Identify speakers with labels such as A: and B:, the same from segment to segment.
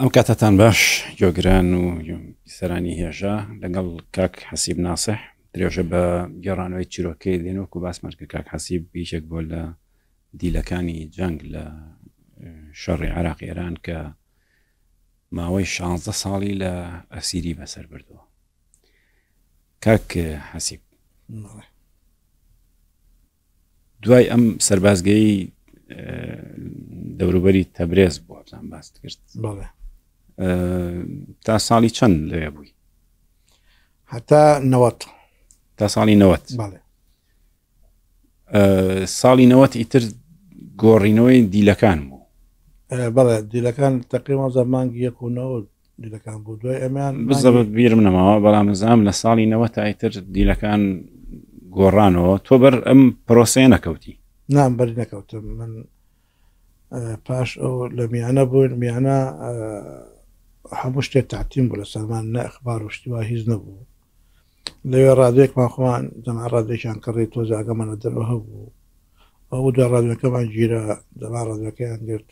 A: ئەم کاتتان باش یۆگران و سەرانی هێژە لەگەڵ کاک حەسیب ناسح درێژە بە گێڕانەوەی چیرۆکەی دێنەوە و باسمان کرد کاک حەسیب بیشێک بۆ لە دیلەکانی جەنگ لە شەڕی عراق ئێران کە ماوەی 16 ساڵی لە ئەسیری بەسەر بردووە کاک حەسیب دوای ئەم سربازگەی دەوروبەری تەبرێز بۆ ئەزان باست کرد بەڵێ تا ساڵی چەند لەوێ بووی هەتا نەوەت تا ساڵی نەوەت ساڵی نەوەت ئیتر گۆڕینەوەی دیلەکان بوو
B: بەڵێ دیلەکان تقریما زەمانگی یەک و دیلەکان بوو دوای ئەمیان بزەبت
A: بیرم نەماوە بەڵام نزام لە ساڵی نەوە تا ئیتر دیلەکان گۆڕانەوە تۆ بەر ئەم پرۆسەیە نەکەوتی
B: نام بەر نەکەوتم من پاش ئەو لە میانە بووین میانە هەموو شتێک تاتیم بوو لە سەرمان نە ئەخبار وشتیوا هیچ نەبوو لەوێ ڕادێکمان خۆمان دەما ڕادێکیان کەڕی تۆزاگەمانە دەرەوە هەبوو ئەو دو ڕادەکەمان گیرە دەما ڕادەکەیان گرت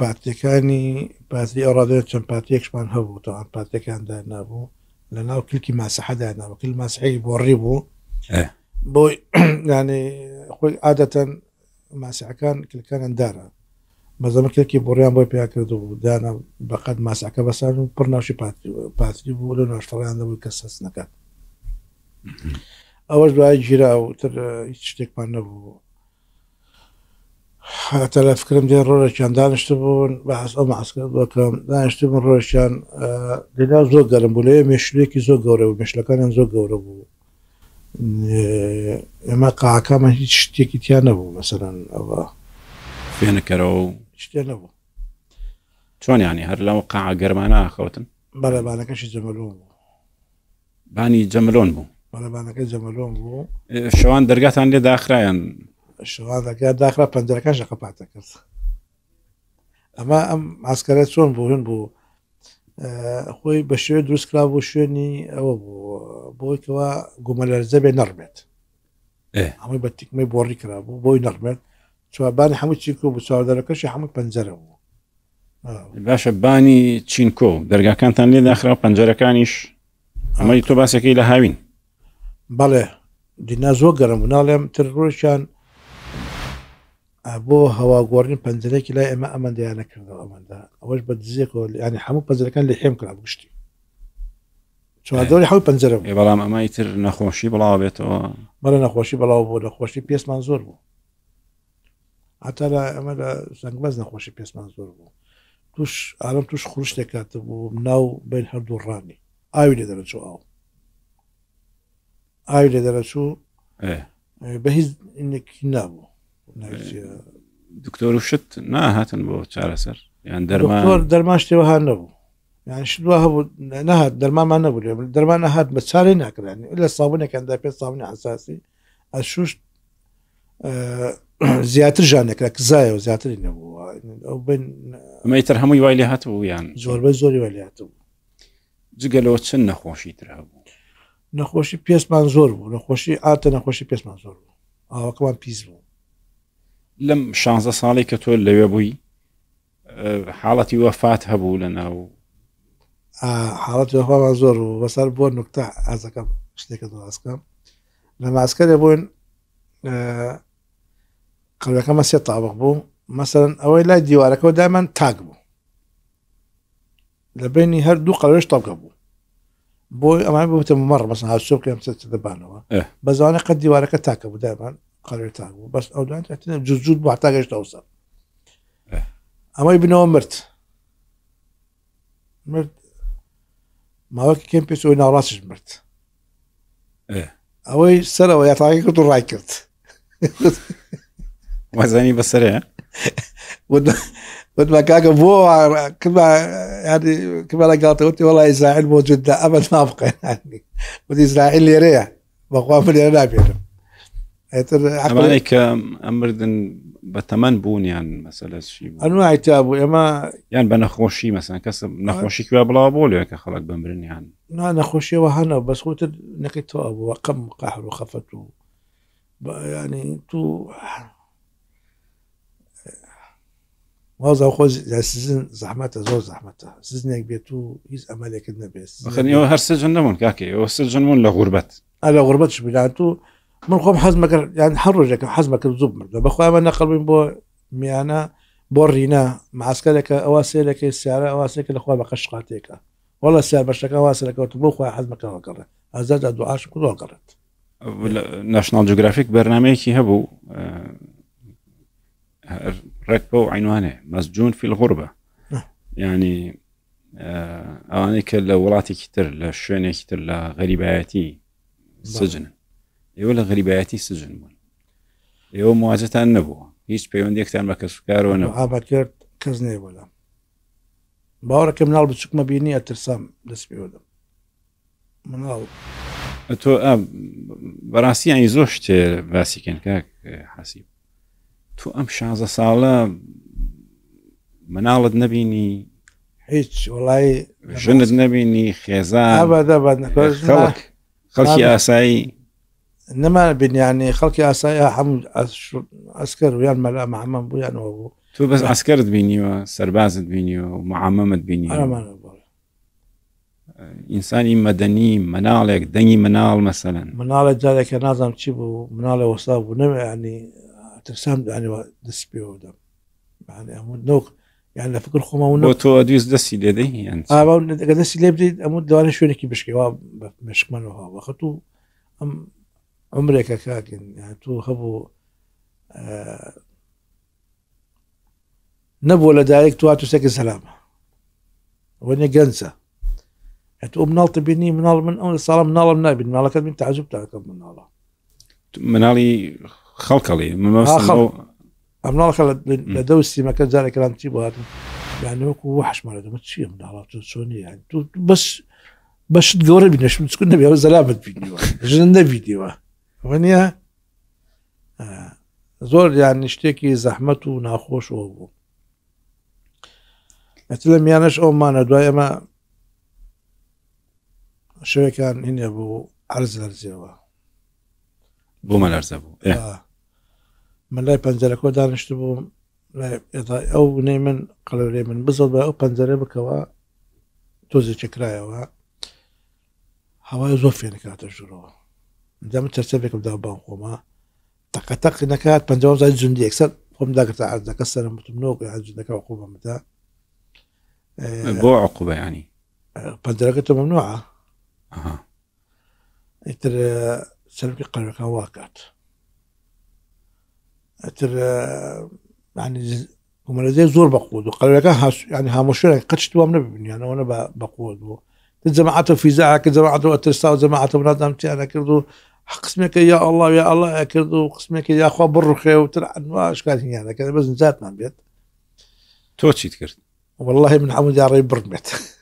B: پارتەکانی پارتی ئەڕادێت چەند پارتێکشمان هەبوو تاوان پارتەکاندا نبوو لە ناو کلکی ماسەحەدا ناوە کل ماسحەی بۆڕی بوو بۆی ینی خۆی عادەتەن ماسیعەکان کلەکانیان دارە مەزەمە کلێکی بڕیان بۆی پیاکرد و دانا بەقەت ماساکە بەسان و پڕ ناوشی پاتری بوو لە ناشتەڵیان دەبوو کە سەس نەکات ئەوەش دوای گیرا و تر هیچ شتێکمان نەبوو حتا لە فکرم دێن ڕۆژێکیان دانیشت بوون بەحس ئەو ماسکەکەم دانیشتبوون ڕۆژیان لێدا زۆر گەرم بوو لێ مێشلێکی زۆر گەورە و مشلەکانیان زۆر گەورە بوو ئێمە قاکەمە هیچ شتێکی تیا نەبوو مەسەرەن ئەوە
A: فێنەکەرەوە شتێ نەبوو چۆنیانی هەر لەەوە قا گەرمانە ئاخوتن
B: بەرەبانەکەشی جەمەلۆن بوو
A: بانی جەمەلۆن بوو
B: بەرەبانەکە جەمەلۆن بوو
A: شەوان دەرگاتان لێ داخرایان
B: شەوان دەگات داخرا پندەکان شەقەپاتە کرد ئەمە ئەم ئاسکەرە چۆن بوون بوو خۆی بە شوێ دروستکرا بۆ شوێنی ئەوە بوو بۆیەوە گومەلەرزە بێ نەڕمێت هەمووی بە تیکمەی بۆڕی کرا بوو بۆی نەڕمێت چوابان هەموو چیک و چاودەرەکەشی هەموو پەنجەرە بوو
A: باشە بانی چینکۆ دەرگاکانتان لێ داخرا پەنجەرەکانیش ئەمەی تۆ باسەکەی لە هاوین
B: بەڵێ دینا زۆ گەرم و ناڵێم تر ڕۆشان بۆ هەواگۆڕین پەنجەرێکی لای ئێمە ئەمەندیانە کردەوە ئەمەدا ئەوەش بە دزیێکەوە ینی هەموو پەنجەکان لە حێم کرا گشتی چوادەوری
A: حو پەنجەرە بەڵام ئەمای تر نەخۆشی بڵاو بێتەوە
B: مەرە نەخۆشی بەڵاو بۆ نەخۆشی پێسمان زۆر بوو هەتا لە ئەمە لە زەنگبەز نەخۆشی پێسمان زۆر بوو توش ئارم توش خوش دەکاتە بوو ناو بین هەردوو ڕانی ئاوی لێ دەرەچوو ئاو ئاوی لێ دەرەچوو بە هیچ نابوو
A: دکتۆر و شت ناهاتن بۆ چارەسەر یان دەرمان
B: دەرمان شتێوە ها نەبوو یانشتوا هەبوو نەهات دەرمامان نەبوو دەرمان نەهات بە چارە ناکرانی لە ساابونێکدا پێ ساابنی ئاساسی ئەشوشت زیاتر ژانێکرا کزایە و زیاتری نەبوومەتر
A: هەمووی وای لێ هاتبوو یان
B: زۆربە زۆری وای هاتبوو
A: جگەلەوە چند نەخۆشی تر هەبوو
B: نەخۆشی پێسمان زۆر بوو نەخۆشی ئاتە نەخۆشی پێسمان زۆر بوو ئاوەکەمان پیس بوو
A: لەم شانزە ساڵی کە تۆ لەوێ بووی حاڵەتی وەفات هەبوو لە ناو
B: حاڵەت وەفاوە زۆر و بەسەر بۆ نکتە ئازەکەم شتێکە دەڕاستکەم لە ماسکە دەبووین قەڵەکەمە سێ تاابق بوو مەسەرن ئەوەی لای دیوارەکەەوە دامان تاک بوو لە بینی هەر دوو قەرش تاگە بوو بۆی ئەمان بتم مەڕ بەس هاچۆ بکەم دەبانەوە بەزانە قەت دیوارەکە تاکە بوو دامان بس قەرتان بەس ئەو دوان جزجود بۆ حتا گەشتەوە سەر ئەمەی بنەوە مرد مرد ماوەکی کەم پێچ ئەوی ناڕاستش مرد ئەوەی سەرەوە یاتاقی کرد و ڕای کرد
A: ود بەسەرەیە
B: وتما كاكا بو ما يعني كما انا قالت قلت والله اسرائيل موجود لا ابد ما ابقى يعني قلت اسرائيل يريح بقوا في اليرنابير ئەمانەی
A: کە ئەمردن بە بون يعني مثلا شيء أنواع
B: تابو أما
A: يعني بنخوشي مثلا كسب نخوشي کوێ بلا بول يعني کە بمرن يعني
B: نا نەخۆشیەوە هەنە بەسخوتت نەقی تۆ بووە قەم قەهر و خەفەت و ینی تو وازە خۆ سزن زەحمەتە زۆر زەحمەتە سزنێک بێت و هیچ ئەمەلێکت نەبێت بەخنەوە
A: هەر سجن نەمون کاکە ئەوە سجنمون لە غوربەت
B: ئە لە غوربەت شبیلات تو من قوم حزمك يعني حرجك حزمك الزب بخوا من بو ميانا بورينا معسكرك اواسيلك السعر اواسيلك الاخوه بقشقاتيك والله السعر بشك اواسيلك وتبوخ حزمك وقرر ازاد الدعاش كل وقرت
A: ناشنال جيوغرافيك كي هبو آه، ركبو عنوانه مسجون في الغربه نعم. يعني اوانيك آه، آه، لولاتي كتر لشويني كتر لغريباتي نعم. سجن ئێوە لە غریبایەتی سژن بوون ئێوە موواجتان نەبووە هیچ پەیوەندێکتان بە کەسکارەوە
B: ئابات کرد کەس نێ بەلام باوەڕەکە مناڵ بچکمە بینی ئەترسام دەست پێوەدەم مناڵ
A: تۆ بەڕاستیانی زۆر شتێ باسیکەن کاک حەسیب تو ئەم شازە ساڵە مناڵت نەبینی
B: هیچ وڵی ژنت
A: نەبینی خێزا خەڵکی ئاسایی
B: انما بين يعني خلقي اسايا حمود عسكر ويا الملا مع عمام بويا يعني انا وابو تو بس يعني-
A: عسكرت بيني وسربازت بيني ومعممت بيني انا ما انسان مدني منالك دني منال مثلا
B: منال ذلك نازم تشيبو منال وصاب ونم يعني ترسم يعني دسبي دم يعني امود نوك يعني فكر خوما ونوك وتو
A: اديس دسي لدي يعني اه
B: دسي لبدي امود دواني شو نكي بشكي بشكمان وها وخطو ام عمره کاکاگین يعني تو هەبوو آه، نەبوو لە دایک تو هاتو سكن سلامة وين جنسة يعني تۆ منال تبيني منال من منال منال مناڵم منال ماڵەکەت من تعجب كان مناڵە
A: كلام خەڵکەڵی
B: مناڵەکە يعني دەوستی وحش ما لدو ما یانوەکو منال دەمە چیە مناڵات بس بس بەس بەشت گەورە بینەشم چکن نەبی زەلامت بینیوە ژن نەبیدیوە وەنیە زۆر یان نیشتێکی زەحمت و ناخۆشەوە بوو لە میانش ئەومانە دوای ئەمە شوێکان هینە بوو عرز لەرزیەوە
A: بۆ مەلەرزە بوو
B: من لای پەنجەرەکۆ دانیشت بووم ئەو نەی من قەلەرێ من بزڵ بە ئەو پەنجەرە بکەوە تۆزی چکرایەوە هەوای زۆر فێنکاتە ژورەوە جام ترتبك بدا بان خوما تاك تاك نكا بانجوم زاي جندي اكسر داك تاع داك السنه متمنوق يعني جندك عقوبه متاع آه، بو عقوبه يعني آه، بانجوم ممنوعه اها اتر آه، سلبي قرر كان واكات اتر يعني هم زي زور بقود وقالوا لك يعني ها مشوره قدش من يعني وانا بقود جماعتهم في زاعك جماعتهم اترساو جماعتهم نعم، رادام انا كردو قسمك يا الله يا الله يا كردو قسمك يا خو برخي وتلعن ما اشكال هنا يعني كذا بس نزات من بيت توتشي تكرت والله من عمود يا ريب برمت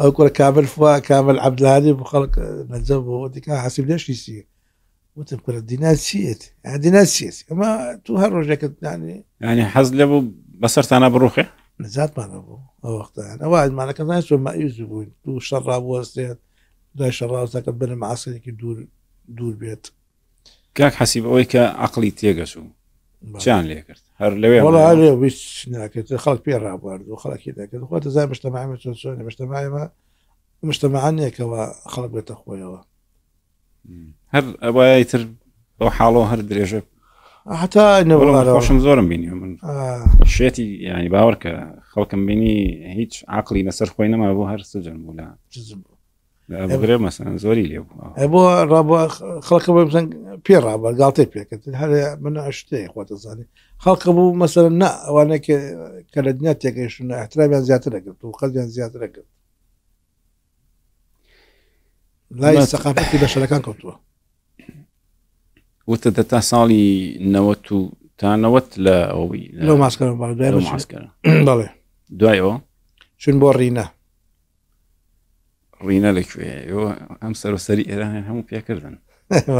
B: اقول كامل فوا كامل عبد الهادي بخلق نزب وديك حاسب ليش يصير وتذكر الدينات سيئت يعني دينات سيئت ما تهرجك يعني
A: يعني حزلبو بصرت انا بروخي
B: نزات ما نبو وقتها يعني واحد معنا كان ناس ما يوزبون دو شراب وسيات دا شراب ساكت بين معسكري دور دور بيت
A: كاك حسيب اوي عقلي تيغا شو شان ليك هر لوي والله هر لوي
B: بيش ناكت خلق بير راب وارد وخلق كده كده خوات زي مجتمعي متسوني مجتمعي ما مجتمعنا كوا خلق بيت اخويا هر
A: ابا يتر او حالو هر دريجه هەتاشم زۆرم بینی من شێتی ینی باوەڕ کە خەڵکم بینی هیچ عقلی لەسەر خۆی نەما بۆ هەر سجن بوو لە بگرێ مەسەن زۆری لێ بوو
B: بۆ ڕابە خەڵکە بە بزن پێ ڕابە گاڵتێ پێکرد هەر من ئەشتەیە خۆتە زانانی خەڵکە بوو مەسەر نا ئەوانە کە لە دنیا تێکەیشن ئەترابیان زیاتر ئەگرت و خەزیان زیاتر ئەگرت لای سەقاپەتی بەشەکان کەوتووە
A: وتە دە تا ساڵی نەوە و تانەوەت لە ئەوی لەو ماسکەرەڵێ دوایەوە
B: چون بۆ ڕینە
A: ڕینە لەکوێ ئەم سەرسەری ئێران هەموو پێکردن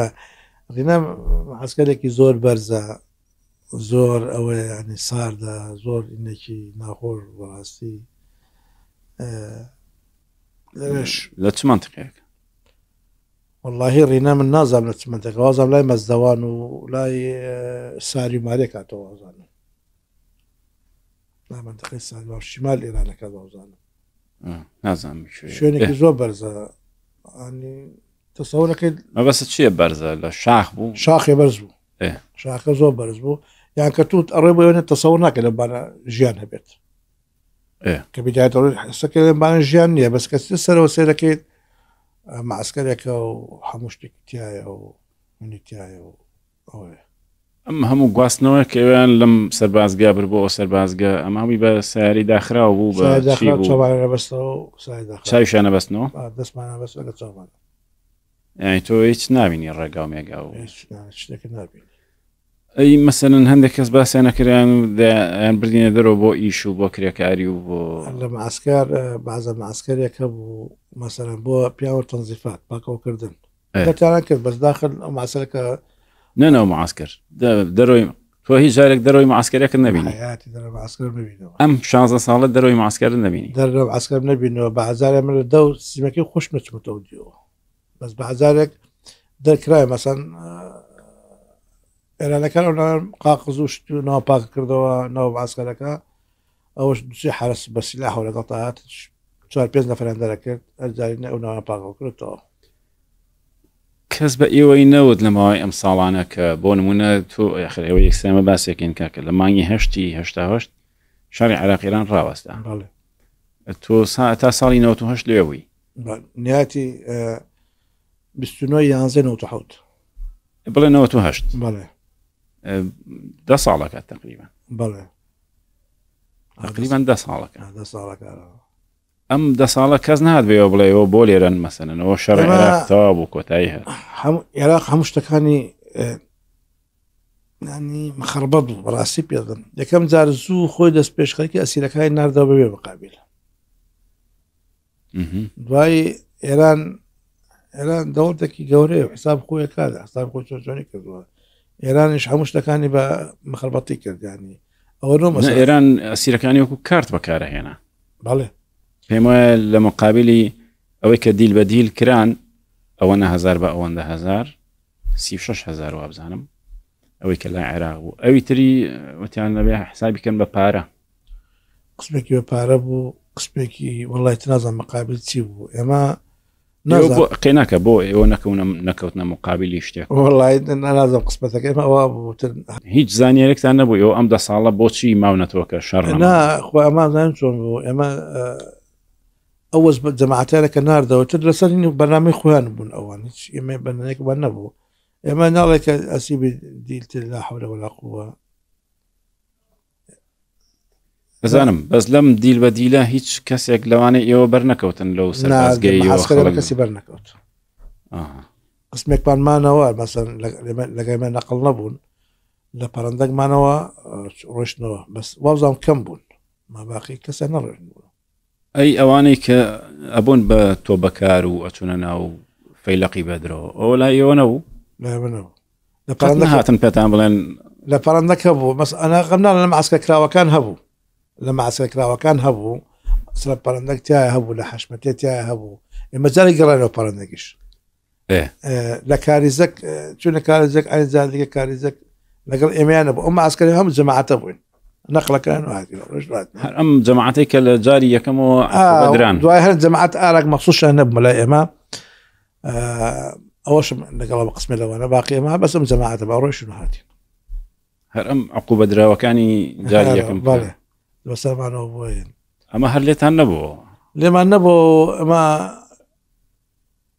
B: ڕینە عسکەرێکی زۆر بەرزە زۆر ئەوەیە ینی ساردە زۆر ئینێکی ناخۆش بەڕاستی لەش
A: لە چ منتقێک
B: والله رينا من نازم لتمنتك وازم لا مزدوان ولا ساري مالك عتو وازم لا منطقة ساري شمال إيران كذا وازم
A: نازم شوي شوية كذو
B: إيه. برزة يعني تصور لك
A: ما بس تشي برزة شاخ بو شاخ برز بو ايه
B: شاخ كذو برز بو يعني كتوت قريب يعني اللي بنا جيان هبت ايه كبداية حسك بنا جيان بس كتسر إيه ماسکەرێکە و هەموو شتێکتیایە و منیتیایە و
A: ئەوێ ئەم هەموو گواستنەوە کەویان لەم سەربازگا بر بۆ سەربازگە ئەمامی بە سیاری داخرا بوو
B: بەشانە بەستنەوە دەستمانە بەست لە چاوان
A: تۆ هیچ نبینی
B: ڕێگا و مێگا و شتێک نبینی
A: ئەی مەسەرن هەندێک کەس باسییانە کریان یان بردینە دەرەوە بۆ ئیش و بۆ کرێکاری و بۆ لە ماسکار
B: بازە ماسکەرێکە بوو مەسەرن بۆ پیاوە تەنزیفات پاکەوەکردن دەتاران کرد بەسداخل ئەو ماسەکە
A: نەنەوە ماسکر دەرۆی تۆ هیچ جارێک دەرەوەی ماسکەرەکە نبینی ئەم 16 ساڵە دەرەوەی ماسکەرە نبینی
B: دەرەوە ئاسکەر نبینەوە بە هزارە من دە و سیمەکەی خوشمەچمەوە دیوە بەس بە هزارێک دەرکرای مەسەن ئێرانەکان قاقز و ناوپاک کردەوە ناو ئاسکارەکە ئەوش دوچی حرس بەسیلا هەولەگەڵ تاات چوار پێ نەفرەندەرە کرد ئەرجارینە ئەو ناوە پاکەوە کردەوە
A: کەس بە ئێوەی نەوت لەماوەی ئەم ساڵانە کە بۆ نمونە تۆ یخرەوە یەکسەمە باسێکین کاکە لە مانگی هەشتی هشتاهشت شاری عراقیران ڕاوەستا تۆ تا ساڵی 1970 لێوی
B: نیاتی 29 یانزە 1970
A: بڵێ 1970 بڵێ ده ساڵەکە تقریبا بڵێ تقریبا ده
B: ساڵەکە ساڵەکە
A: ئەم دە ساڵە کەس نات بێەوە بڵێەوە بۆ لێرەن مەسنەوە شەڕێتەوا بوو کۆتایی هەر
B: عێراق هەموو شتەکانی نانی مخەربە بوو بەڕاستی پێدن یەکەم جار زوو خۆی دەست پێشخەکی ئەسیرەکانی ناردە بەوێ بەقابل دوای ئێران ئێران دەوڵتێکی گەورەیە حساب خۆی کادا حساب خۆ چۆنی کردووە ئێرانش هەموو شتەکانی بە مخەڵبەتی کردیانی
A: ئەوە ئێران ئەسیرەکانی وەکو کارت بەکارهێنا بەڵێ پێم وایە لە مقابلی ئەوەی کە دیل بە دیل کران ئەوەنە هزار بە ئەوەندە هزار سی هزار وابزانم ئەوەی کە لای عێراق بوو ئەوی تری وتیان لەبێ حسابی بکەن بە پارە
B: قسمێکی بە پارە بوو قسمێکی وڵای تنازان مەقابل چی بوو ئێمە
A: قيناك بو اونك نكوتنا مقابل يشتي
B: والله انا لازم قسمتك اما وابو
A: هيج زاني لك انا بو ام ده صاله بو شي ما نتوك شر
B: انا خو اما زين شو اما آه، اوز لك كنار ده تدرسني برنامج خوان بون اوان اما بنك بنبو اما نالك اسيب ديلت لا حول ولا قوه بزانم
A: بس لم دي البديله هيك كاسيك لواني يو برنكوتن لو سر بس جاي يو خلق لا كاسي
B: برنكوت بان ما نوا مثلا لقي ما نقل نبون لبرندق ما نوا روش نوا بس وابزام كم بون ما باقي كاسي نر
A: اي اواني ك ابون بتو بكار واتونا ناو فيلقي بدرو او لا يو نو
B: لا يو نو لبرندق هاتن
A: بيتان بلين
B: لبرندق هبو بس انا غمنا لما عسكر كراوا هبو لما عسك راه كان هبو سر برندك تيا هبو لحش متي تيا هبو ما زال يقرا له برندكش ايه آه، لا كاريزك آه، شو آه نكاريزك عين زال لك كاريزك نقل ايمان ابو ام عسكري هم جماعه ابوين نقل كان وهذه
A: ام جماعتك الجاريه كمو اه بدران دوائر
B: جماعه ارك مخصوص شان ابو لا ايمان آه اوش نقل قسم لو انا باقي ما بس ام جماعه ابو شنو هذه
A: هل ام عقوبه دراوكاني جاريه كم
B: لو سامعنا وين اما هليت هنبو لما النبو ما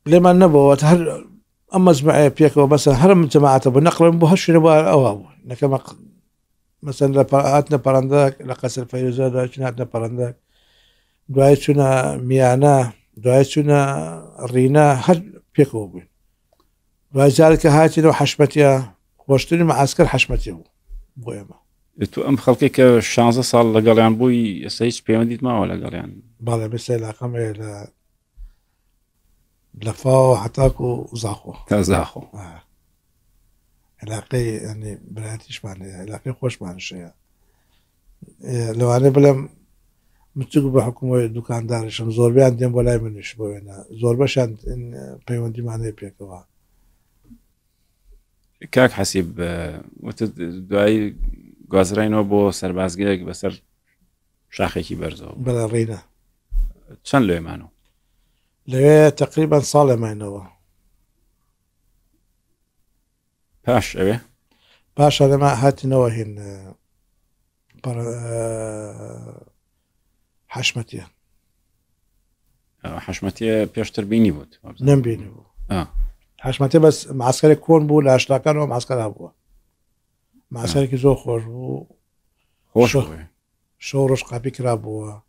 B: لما النبو وتهر اما جماعه بيك بس هرم جماعه ابو نقل بو هش نبو او كما مثلا اتنا برانداك لقصر فيروزا دواتنا اتنا برانداك دواتنا ميانا دواتنا رينا هل بيك وبين وذلك هاتنا وحشمتيا واشتري معسكر حشمتيا بو
A: يما تو ئەم خەڵکێکە 16 ساڵ لەگەڵیان بووی ئەسا هیچ پەیوەندیت ماوە لەگەڵیان
B: باڵێ بەس علاقەم لە لەفاوە حتاک و اه، زاخۆ تا زاخۆ اه. علاقەی ئەنی براتیشمان علاقی خۆشمانشەیە اه، لەوانێ بڵێم مچک بە حکومەوەی دوکاندارشم زۆربیان دێن بۆ لای منیش بۆ وێنە زۆر بەشیان پەیوەندیمانەیە پێکەوە
A: كاك حسيب وتدعي گوازرینەوە بۆ سەربازگەیەک بەسەر شاخێکی بەرزەوە بەڕینە چەند لێمانەوە
B: لەوێ تقریبان ساڵێمانەوە پاش ئەوێ پاشە لەما هاتنەوە هێن حشمەتە حشمەتە
A: پێشتر بینی بوو
B: نمبینی بوو حشمەتە بەس ماسکەرێک کۆن بوو لە عشتاکانەوە ماسکەدا بووە مع سرك نعم. زو خوش و خوش شورش قابي كرابوا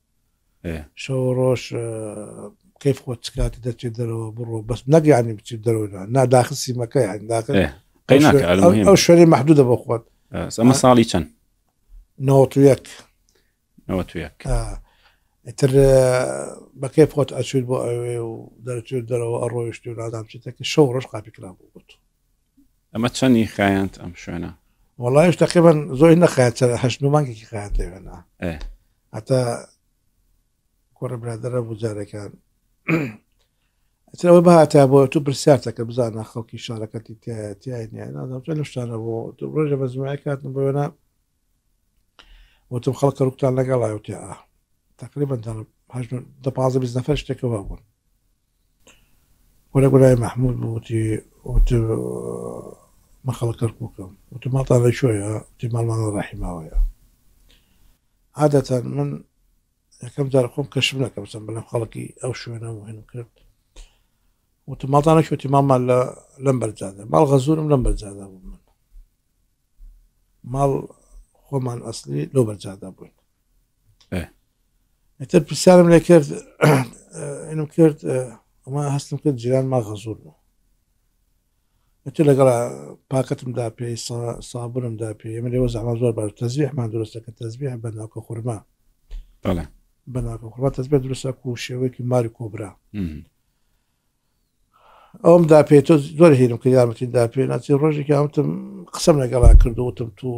B: ايه شورش آه، كيف قوت سكات تدرو برو بس نقي يعني بتدرو نا داخل سيمكا يعني داخل ايه قيناك على المهم او شوري محدوده بخوت اه اما آه. صالي كان نوت وياك نوت وياك اه تر بكيف آه، قوت اشيل بو ودرتو درو ارويشتو نادام شتك شورش قابي كرابوا
A: اما تشني خاينت ام شو انا
B: والله יש تقريبا זו אינה חיית, חשנו מנקי כחיית לבנה. אתה کۆڕە برادرە بوو جارەکان ئەوە بەهاتیا بۆ تو پرسیارتەکە بزانە خەڵکی شارەکەتی تایانیانادامتە يعني. لە شتانە بۆ تو ڕێژە بە زمای کاتم بەێنا وتم خەڵکە ڕووتان لەگەڵای وتیا تقریبا دە پ نەفر شتێکەوە ولا وەرە محمود بوتي وتو ما خلق ربكم طال شوية تمالمان رحمة ويا عادة من كم دار داركم كشفنا كم سمبلنا خلقي أو شوينا وهنا كرت وتما طال شوية تما لا لمبر زادة مال غزول لمبر زادة من مال خمان أصلي لو برزادة بوين إيه تر بسالم لكرت انو كرت وما هستم كرت جيران ما غزول بەچ لەگەڵ پاکتمدا پێی سابرمدا پێ من لێوە زەما زۆر بار تەزیحمان درستەکە تەزبیح بەناکە خورما بەناکە خورما تەزبێت درستە و شێوەیەکی ماری کۆبرا ئەوم دا پێ تۆ زۆر هیرم کە یارمەتی دا پێ ناچی ڕۆژێکی ئەوتم قسەم لەگەڵا کردوتم تو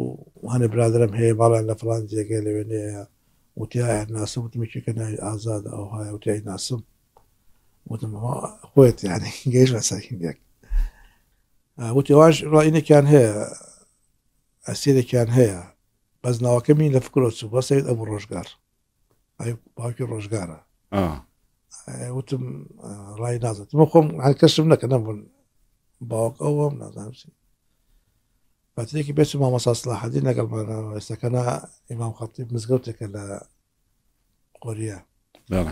B: هەنێ برادرم هەیە باڵان لە فلان جێگە لەوێنەیە وتیایە ناسم وتمێکێکە نای ئازاد ئەو هاە وتیای ناسم وتم خۆیت یانی گەیش بە سەرکیندێک وتی واش ڕائینێکیان هەیە ئەسیرێکیان هەیە بەس ناوەکەمی لە فکرۆ چوو بە سید ئەبوو ڕۆژگار باوکی ڕۆژگارە آه. وتم لك آه، أنا من خۆم هەکەشم نەکە نەبوون باوەک ئەوم نازانسی باتێکی بێت مامەساسلا حەدی لەگەڵمانەوە آه، إمام خطيب مزقوتك مزگەوتێکە قرية نعم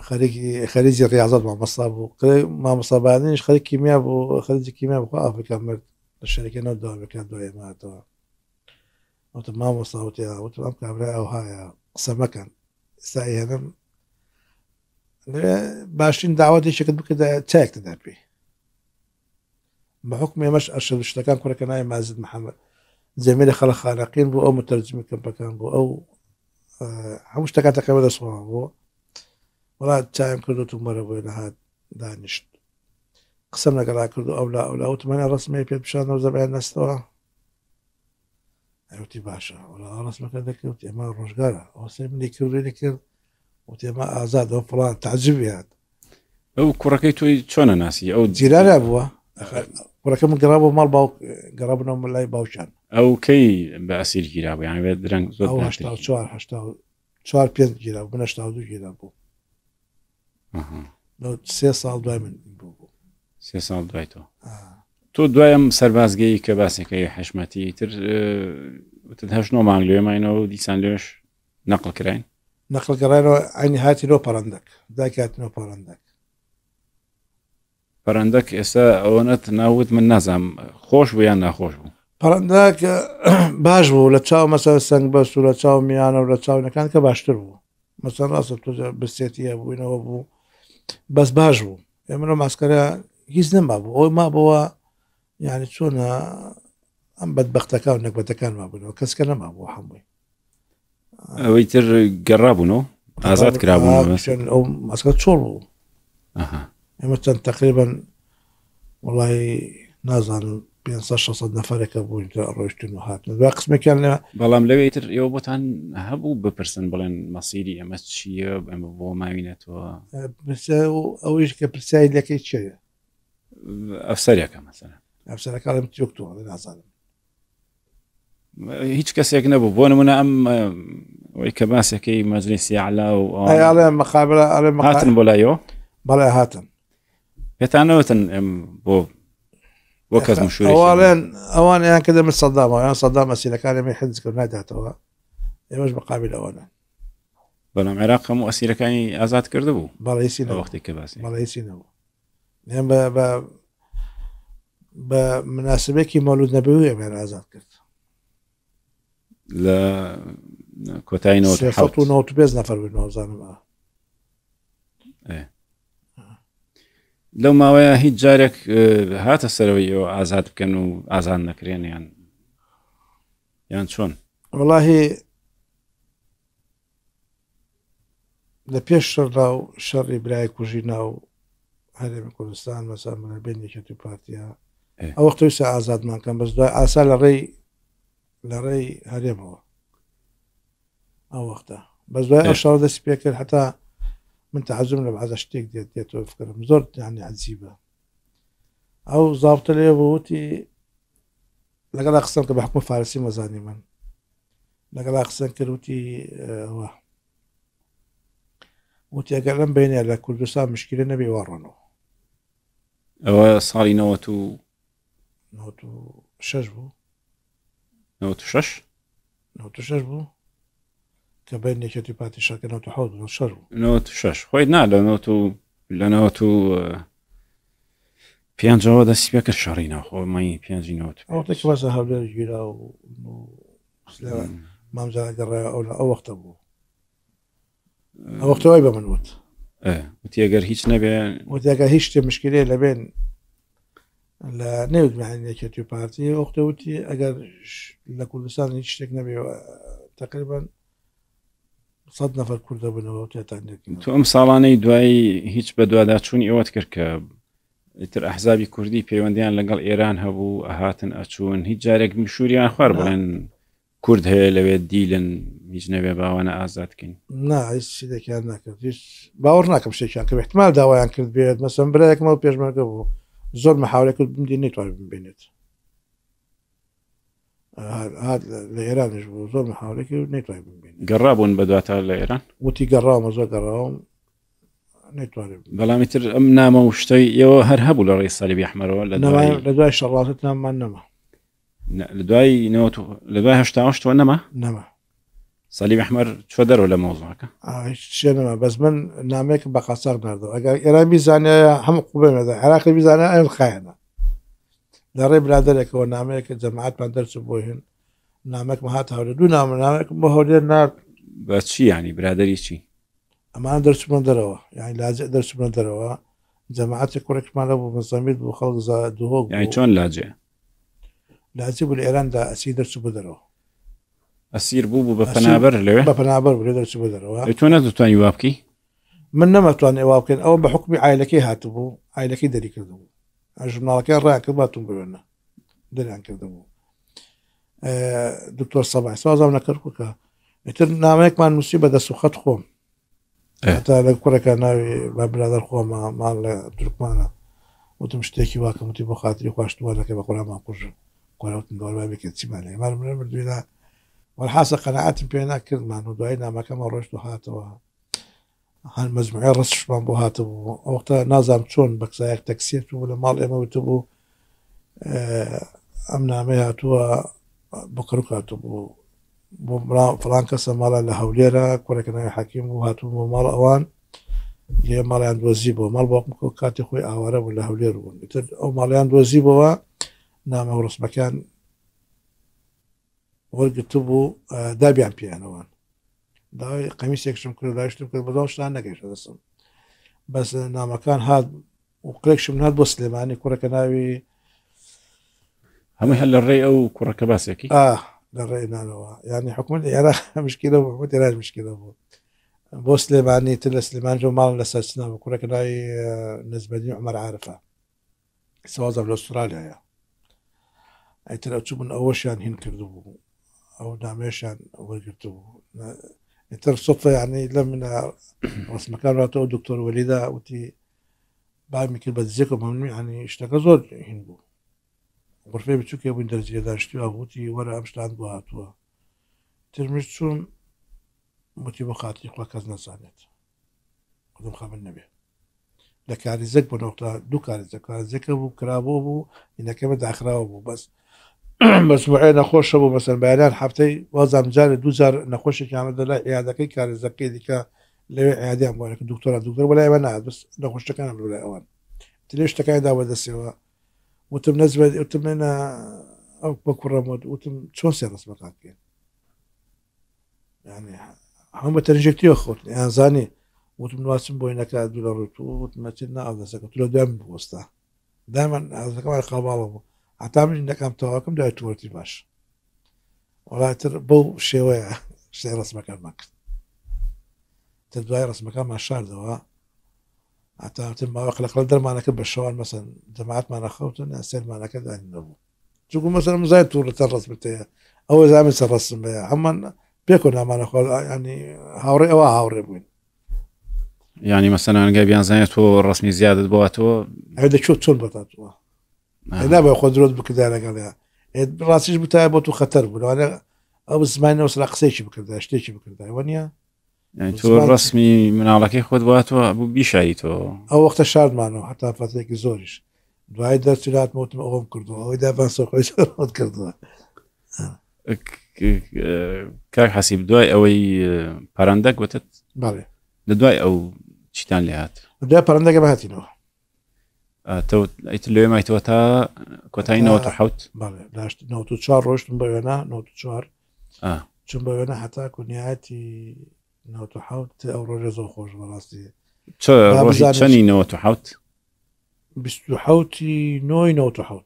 B: خريج خريج الرياضات مع مصاب ما مصاب بعدين خريج كيمياء بو خريج كيمياء بو قاف كمل الشركة نودا بكان دو إيه، ما تو وت ما مصاب يا وت ما كابرا او هاي سمكن ساي هنا باشين دعوه دي شكل بكده تاك تدبي بحكم يا مش ارشد اشتكان كنا كان مازد محمد زميل خلا خالقين بو او مترجم كان بو او حوش تكاتك هذا صوابه وڵات چایم کردو تومەرە بۆی لە هاات دانیشت قسم لەگەڵا کردو ئەولا ئەولا وتمانە ڕسمی پێ پیششانەوە زەبیان نستەوە ئەوتی باشە ڕسمەکە دەکرد ئێمە ڕۆژگارە ئەوسی منی کردێنی کرد و ئێمە ئازادەوە فڵان تعجبیات
A: ئەو کوڕەکەی توی چۆنە ناسی ئەو جیرارە بووە
B: کوڕەکە من گەڕا بۆ ماڵ باو گەڕابنەوە من لای باوچان
A: ئەو کەی بە ئەسیر گیرا بوو یانوێت درەنگ
B: زۆر چوار پێ گیرا بنەشتا دوو گیرا بوو سێ ساڵ دوای من بوو
A: سێ ساڵ دوای تۆ تۆ دوایم سەربازگەی کە باسێکەکەی حشمەتی تر هەش نۆمان لێماینەوە و دیسان لێش نەقلکراین
B: نەقلگەڕێنەوە ئەنی هاتیەوە پەرەندەك داکاتەوە پەرەندەك
A: پەرەندەك ئێستا ئەوەنەت ناوت من نازام خۆش بوو یان ناخۆش بوو
B: پەرەندەك باش بوو لە چاو مەسەر سنگ بەست و لە چاو میانە و لە چاونەکان کە باشتر بوو مەسەر ڕاستە تو بستێتی هەبووینەوە بوو بەس باش بوو ئێمە ماسکەرە هیچ نەما بوو ئەوی ما بەوە یعنی چۆنە ئەم بەدبختەکە و نەکبەتەکان ما بوونەوە کەسکە نەما بوو هەمووی
A: ئەوەی تر گەڕابوونەوە ئازاد کرابوو ئەو
B: ماسکە چۆڵ بوو ئەمە چەند تقریبان وڵی نازانم بين پێ شصد بلام لو يتر و هاتن دو قسمێکیان لە بەڵام لەوێتتر
A: ئێوە بۆتان هەبوو ما بڵێن مەسیری ئەمە
B: او ايش بۆ لك ئەوش کە پرسیایی لەکەی چێە ئەفسەرەکە مەسەر ئەفسەرەکەڵم تۆکتوە نازانم
A: هیچ کەسێک نەبوو بۆ نمونە ئەم ئەوی کە كي مجلس يعلى و آه.
B: مقابله على مقابله هاتن
A: بلايو بلا هاتن يتعنوتن ام بو وەکەس مشوریان
B: ئەوانیان کە دەمە سەدامەیان سەدامە سیلەکانێمی حزکردنا دەاتەوە ئێمەش بەقابل ئەوانە
A: بەڵام عێراق هەموو ئەسیرەکانی ئازاد کرده بوو بەڵیسی وەختی کە باسی
B: بەڵیسی نەبوو نێم بە بە كرد
A: لا كوتاي نوت ئازاد
B: کرد لە کۆتایی نەوە پێ نەفەر ايه
A: لەو ماوەیە هیچ جارێک هاتە سەرەوەی ئەوە ئازاد بکەن و ئازان نەکرێنیان یان چۆن
B: وڵاهی لە پێش شەردا و شەڕی برای کوژی ناو هەرێمی کوردستان مەسا منە بینێکێت و پارتیا ئەو وەختویسا ئازادمانکەم بەس دوای ئاسا لە ڕێی لە ڕێی هەرێمەوە ئەو وەختە بەس دوای ئەو شەڵ دەست پێ کرد هەتا من تعزم لبعض اشتيك ديت ديت وفكر مزرت يعني عزيبة أو ضابط لي بوتي لقد أقسم بحكم فارسي مزاني من لقد أقسم كروتي آه، هو آه وتي أقلم بيني على كل دوسا مشكلة نبي ورنو
A: أو صاري نوتو
B: نوتو شجبو نوتو شش نوتو شجبو të bëjnë që ti pati shakë në të hodë, në shërë.
A: Në të shësh, hoj na, lë në të, lë në të, pjanë gjëva dhe si pja kështë shërina, hoj ma i pjanë gjëna
B: të. O të që vasa havlerë gjëra, në sleva, ma më zahë gërra, o vëqtë bu. O vëqtë ojba më në vëtë.
A: E, u të jagër hiç në bjen.
B: U të jagër hiç të mëshkile në bjen, lë në jëtë me hajnë që të parti, o të u të jagër lë kurdistan hiç të kënë bjen, تقريبا سەد نەفر کووردە بنەوە تێتان
A: تو ئەم ساڵانەی دوایی هیچ بە دووادا چوون ئەوەت کرد کە تر ئەحزابی کوردی پەیوەندیان لەگەڵ ئێران هەبوو ئەهاتن ئەچوون هیچ جارێک مشوریان خوار بڵێن کورد هەیە لەوێ دیلن هیچ نەوێ باوانە ئازادکەین
B: نا هیچ دەکیان ناکرد هیچ باوەڕ ناکەم شتێکیان کە احتمال داوایان کرد بێت مەسم برایەکمەوە پێشمەگە بوو زۆر مەحاولێک کرد بمدی نتوانێت ببینێت هاد لايران يجبو زور محاولة كي نيتواني
A: ببين قرابون على لايران
B: وتي قرابون وزور قرابون نيتواني
A: ببين بلامي تر ام ناما وشتي يو هرهبو هبو لرئي الصليبي احمر لدواي
B: لدواي شراتتنا ما نما
A: لدواي نوتو لدواي هشتا وشتو نما نما صليب احمر آه، شو دروا
B: اه هیچ نما بس من بقى صار نردو اقا ايران بيزانيا هم قبول هذا عراقی بيزانيا این خیانه لە ڕێ برادێکەوە نامەیەکە جەماعتمان دەرچ بۆ هێن نامەکم هات هاورە دوو نامە نامێکم بە هەولێر نار
A: بە چی ینی يعني برادری چی
B: ئەمان دەرچمە دەرەوە یعنی يعني لاجێ دەرچمە دەرەوە جەماعاتی کوڕێکمان لە بو خلق بۆ خەڵک دوهۆک چون لاجێ لاجی بو لە دا ئەسی دەرچ بۆ دەرەوە
A: ئەسیر بو بو بە پەنابەر لەوێ بو
B: پەنابەر بێ دەرچ بۆ إيه، دەرەوە
A: تۆ نەتوانانی وابکی
B: من نەمەتوان ێوا بکەن او بە حکمی ئایلەکەی هاتبوو ئایلەکەی دەری کردبوو ژمناڵەکە ڕاکە باتون بێنە دەریان کردبوو دکتۆر سەبای سازام نەکردکە تر نامەیەکمان نووسی بە دەسوخەت خۆم تا لە کوڕەکە ناوی بە برادر خۆمە ماڵ لە ترکمانە وتم شتێکی واکە وتی بۆ خااتری خوشتوانەکە بە خۆرامان قژن کوراوتن دەوەبێکرد چیمانێ مار منە بردوێنە وەحاسە قەنەعاتم پێ ناکردمان و دوای نامەکەمە ڕۆشت و هاتەوە هەر مەزمعی ڕستشمان بۆ هاتە بوو ئەوختا نازام چۆن بەکسایەک تەکسێت بوو لە ماڵ ئێمەوت بوو ئەم نامەی هاتووە بکرک هاتو بوو بۆ فلان کەسە ماڵە لە هەولێرە کوەکەنای حەکیم بوو هاتوو بۆ ماڵ ئەوان لێ ماڵیان دۆزی بۆ ماڵ بۆ کاتی خۆی ئاوارە بوو لە هەولێر بوون ئەو ماڵیان دۆزی بەوە نامە ڕستمەکان وەرگتو بوو دابیان پیانەوە داوای قەمیسێکشم کرد داشتم کرد بە داشتان نەگەیشە دەسم بەس نامەکان هاات و قرێکشم هاات بۆ سلێمانی کوڕەکە ناوی
A: هەموو هەر لە ڕێ ئەو کوڕەکە باسێکی آه،
B: لە ڕێنانەوە ینی حکوومەت عێرا مشکیلە بوو عێراش مشکلە بوو بۆ سلێبانی تر لە سلمان جو ماڵ لە سەرچنا بە کوڕەکە لای آه، نزبنی عمەر عرفە سوازە لە استرالایە ئەتر ئەو چوبن ئەوەشیان هین کردو بوو ئەو دامێشیان وەرگرت بوو ترى الصدفه يعني لما راس مكان راتو دكتور وليده وتي بعد من كل زيكم هم يعني اشتغل زور هنبو غرفه بتشوك يا بن درزي اذا اشتوا غوتي ورا امشت عندو هاتوا ترمشتون موتي بخاطري قوا كازنا صانت قدم خام النبي لكاري زك بنوقتا دو كاري زك كاري زك ابو كرابو ابو انك مدع خرابو بس مجموعه نەخۆشە بوو بەسەر بەیانان جار وازام جارە دوجار نەخۆشێکیانە دەلا یادەکەی کارە زەکەی دیکە لەوێ عادیان بۆەکە دكتور دوکتۆر بەلای ئەوە نات بەس نەخۆشتەکانم لەلای تليش تكاي دا ودا سوا وتم نەزبێت وتمێنە ئەو بە کوڕەمەوت وتم شو سير ڕسمەکان بکەین ینی هەم بە تەنجێکتیەوە خۆت یانزانی وتم نوواچم بۆی نەکات دوو لە ڕوت وتمەچین ناو دەسەکە تو لە بوستا دائما هذا كمان قاواڵە بوو عتامل نەکەم تەواکەم دای تووەتی باش وڵاتر بەو شێوەیە شتێ ڕسمەکە مەکرد تر دوای ڕسمەکانمان شاردەوە ئاتاتر ماوە قلقل دەرمانەکە بە شەوان مەسن دەماتمانە خەوتن سێرمانەکە دانی نەبوو چکو مەسەر مزای توورەتە ڕسمتەیە ئەوە زامی سە ڕسم بەیە ئەمان پێکۆ نامانە خۆ ینی هاوڕێ ئەوە هاوڕێ بووین
A: ینی مەسەرانگە بیانزانێت تۆ ڕسمی زیادت بواتەوە
B: ئەو دەچۆ چۆن بەتاتوە نابە خۆ درۆت بکدا لەگەڵیا ڕاستیش بتایە بۆ تو خەتەر بووانە ئەو زمانەوە سرا قسەیکی بکردا شتێکی بکردا وەنیە
A: تۆ ڕستمی مناڵەکەی خۆت واتەوە بوو بیشایی
B: تۆ ئەو وەختە شاردمانەوە هەتا فاتێکی زۆریش دوای دەرچلات متم ئەوم کردو ئەوەی دابان سۆخۆت کردووە
A: کاک حەسیب دوای ئەوەی پارندەک وتت لە دوای ئەو چیتان لێ هاات
B: دوای پارندەکە بەهاتینەوە
A: تو ایت لوی مای تو تا کتای نو تو حوت
B: بله داشت نو تو چهار روش تون بیانا نو تو چار آه چون بیانا حتی کنیاتی نو تو حوت او روز زو خوش براستی چه روش چنی
A: نو تو حوت
B: بست حوتي نوي نو تو حوت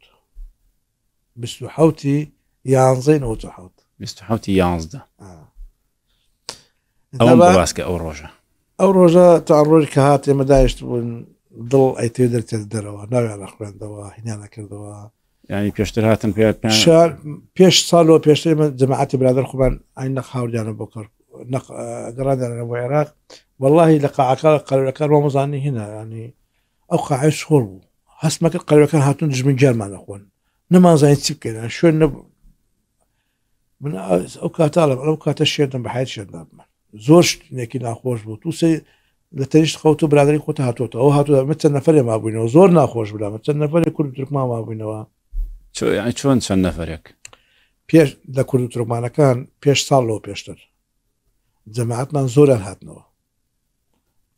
B: بست حوتي يانزي نو تو حوت
A: بست حوتي يانزده آه. آه، او باسكه او روجه
B: او روجه تعروج كهات مدايش تبون دڵ ئەی تێدر تێت دەرەوە ناویانە خوێندەوە هینیانە کردەوە ینی پێشتر هاتن پێ پێش ساڵەوە پێشتر من جماعتی برادر خوبان ئاین نەخ هاوریانە بۆ کرد گەڕانیانە بۆ عێراق واللهی لە قاعەکە قەرەکان ڕۆمەزانی هینە ینی ئەو قاعی شخۆر بوو هەستمەکە قەرەکان هاتون دژمن گەرمانە خۆن نەمانزانین چی بکەین شوێن نەبوو من ئەو کاتاڵم ئەو کاتە شێدم بە حیت شێدنابمە زۆر شتێکی ناخۆش بوو تو لە تریشت خەوت و برادری خۆت هاتوتە ئەو هاتو چەند نەفرێ ما بووینەوە زۆر ناخۆش برام چەند نەفرێک کورد ترکما ما بووینەوە
A: چۆن چەند نەفرێک
B: پێش لە کورد و ترکمانەکان پێش ساڵەوە پێشتر جەماعتمان زۆران هاتنەوە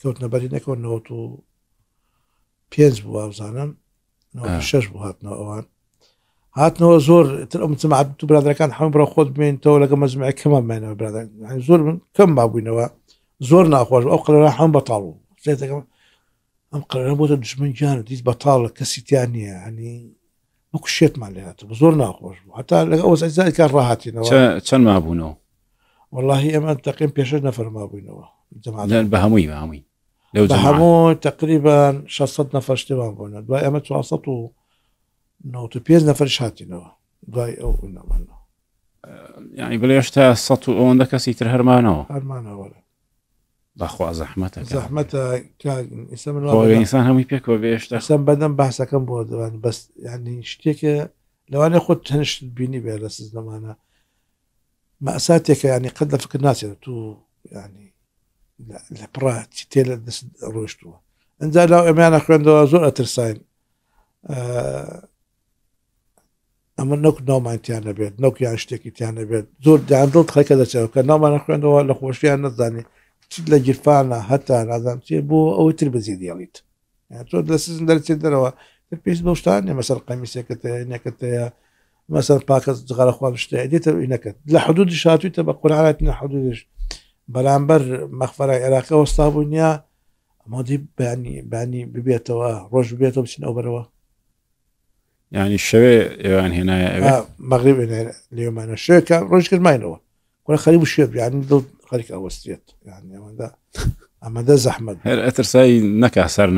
B: کەوت نەبەری نەکەوتەوە و پێنج بوو وابزانم شش بوو هاتنەوە ئەوان هاتنەوە زۆر ئەمتەمات و برادەکان هەم بڕە خۆت بێنتەوە لەگە مەزمای کەمە مێنەوە برادەکان زۆر من کەم ما بووینەوە زورنا اخواج اوقل راح هم بطلوا ام قال انا بوت من جان ديز بطال كسيت يعني يعني ما كشيت مع لهات بزورنا اخواج حتى اول عزاء كان راهاتي نوا
A: كان ما ابونه
B: والله اما تقيم بيش نفر ما ابونه
A: لا بهموي بهموي لو بهمو
B: تقريبا شاصتنا نفر شتي ما ابونه دواي اما تواصلتو نو تو بيز نفر شاتي نوا دواي او انه
A: يعني بلا يشتا صتو وندك سيتر هرمانو
B: هرمانو والله
A: بەخوا زەحمەتە
B: زەحمەتە ئسان هەمووی پێکەوە بێشتا سم بەدەم باسەکەم بۆ دەوان بەس ینی شتێکە لەوانێ خۆت تەنشت بینی بێ لە سزمانە مەساتێکە ینی قەت لە فکر ناچێت تو ینی لە پڕاتی تێ لە دەست ڕۆشتووە ئەجا لا ئەمیانە خوێندەوە زۆر ئەترساین ئەمە نەک ناومانتییان نەبێت نەکیان شتێکی تیان نەبێت زۆر دیان دڵ خەکە دەچێت کە نامانە خوێندەوە لە خۆشیان نەزانانی چیت لە گیرفانە هەتا نازانام چێ بۆ ئەوە تر بەزی دیڵیت تۆ لە سزم دەرچێت دەرەوە پێست بەشتان نێ مەسەر قەمیسەکەت نەکەتەیە مەسەر پاکە جغارەخوا شتێ دێتە نەکەت لە حدود شاتویتە بە قورعات نە حدودش بەرامبەر مەخفرە عێراقە وەستا بوونیا مادی بانی بانی ببێتەوە ڕۆژ بێتەوە بچین ئەوبەرەوە
A: ینی شەوێ ئێوان هێنایە
B: مەغریب لێمانە شوێکە ڕۆژ کردماینەوە خەریب شێ بیانی يعني ئەوەستێت یان ئەمەدا ئەمەدە زەحمت
A: هەر ئەترسای ساي نكا سار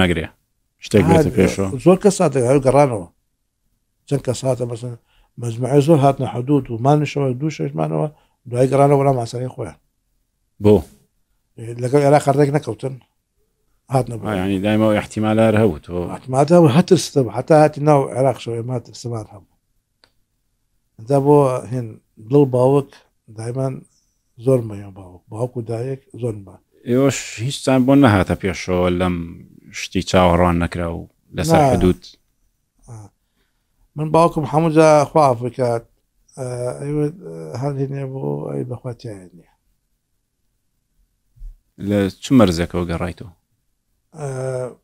A: شتێک پێشەوە
B: زۆر بيشو زور يعني هەر گەڕانەوە قرانو زن ساتە بەس مەزمع زور هاتنا حدود و مانشەوە دوو ششمانەوە دوای گەڕانەوە وەلا ماسەی خۆیان يعني. بۆ إيه، لەگەڵ ئێرا يعني خەردێک نەکەوتن هاتنە
A: آه، دایمەوە احتیمالار هەوت
B: ئەتماداوە هەترستە حتى هاتی ناو عێراق شەوێمات سمات هەبوو دا بۆ هێن بڵ zormają bałok. دايك dajek zorma.
A: ئێوەش هیچ چان بۆ نەهاتە پێشەوە لەم شتی چاوەڕوان نەکرا و لەسەر حدود آه.
B: من باوکم هەمووجا خوا بکات آه، ئەوە آه، هەردێنێ بۆ ئەی بەخواتیان نیە
A: لە چ مەرزەکەەوە گەڕایتەوە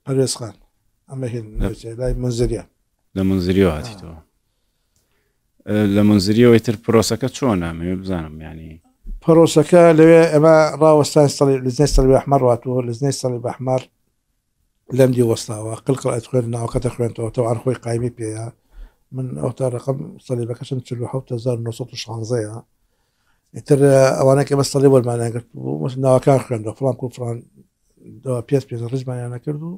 B: پەرێزخان ئەمە لای منزریە
A: لە منزریەوە هاتیتەوە لە منزریەوەی تر پرۆسەکە چۆنە بزانم ینی
B: پرۆسەکە لەوێ ئەمە ڕاوەستان لەزنەی سەڵی ئەحمەر واتوە لەزنەی سەڵی بەحمار لەم دی وەستاوە قلقل ئەتخێن ناوکەتە خوێنەوە تەوان خۆی قایمی پێەیە من ئەو تا ڕقم سەلی بەکەشم 1960 تر ئەوانەکە بە سەڵی وەرمانیانگررت بوو ناوەکان خوێنەوە فلان کوفران پێ پێ ڕژمانیان نەکرد و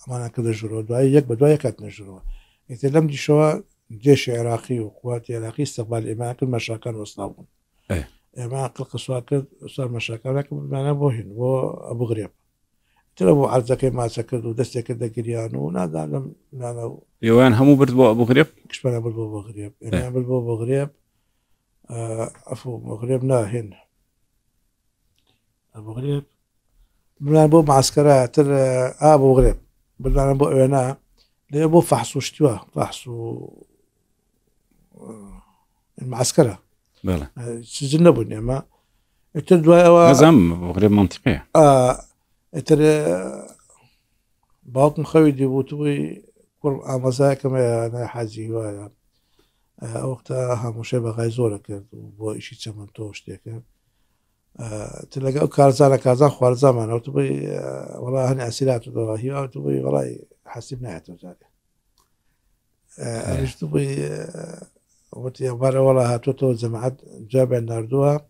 B: ئەمانە کە دەژورەوە دوای یەک بە دوای کات نەژورەوە ئیتر لەم دیشەوە جێش عێراقی و قوات عێراقی سەقبال ئێمانکرد مەشاکان وەستاو بوون ئێمە قلقە سوار کرد سوار مەشاکانەکەمانە بۆ بو بۆ ئەبوو غرێب ترە بۆ عرزەکەی ماچە کرد و دەستێکە دەگریان يعني، و نادانم نانە
A: يوان همو برد بو أبو غريب؟
B: كش بنا بۆ بۆ غرێب ئێمە بر بۆ بۆ غرێب ئەفو غرێب ناهێن ئەبوو أبو غريب إيه. بمعنى بو تر ئابوو أبو غريب آه، بمعنى بو أوانا بۆ فەحس و شتیوە فەحس و آه، المعسكره بله سجل نبوون ئێمە تر دوایەوەزانغرێ منتیقێ ئەتر باوکم خەوی دیبووتبووی کوڕ ئامەزایکەم حەزی وایە ئەوختا هەمووشێ بەغای زۆرە کرد بۆ ئیشی چەمن تۆ شتێکە لەگە ئەو کارزانە کازان خوارزانمان ئەو بی وڵا هەن ئەسیرات دەوە هیوا تو بی وڵی حەسیب نایەتە جارێ ئەشت بی وقلت وتي بارا ولا هاتوتو زمعت جاب ناردوها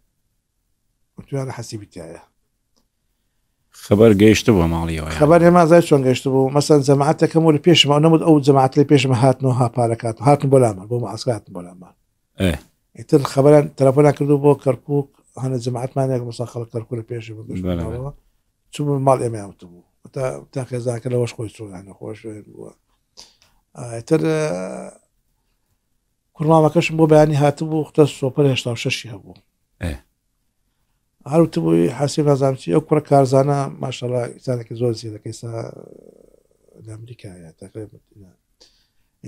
B: وتو انا حسيب تيايا
A: خبر جيش تبو مالي يعني.
B: خبر ما زي شلون جيش تبو مثلا زمعت كمول بيش ما نمد او زمعت لي بيش ما هات نوها باركات هات بولاما بو معسكرات بولاما ايه يتن خبر تلفون كردو بو كركوك هنا زمعت ما نيك مثلا خلق كركو بيش بو شو مال ايام تبو تاخذ ذاك لو خوش خوي شو يعني خوش يتن کوڕمامەکەشم بۆ بەیانی هاتبوو ختە سۆپەر هێشتا شەشی هەبوو هەروتبووی حسی بازامچی ئەو کوڕە کارزانە ماشەڵا ئسانێکی زۆر زی دەکەیسا لە ئەمریکایە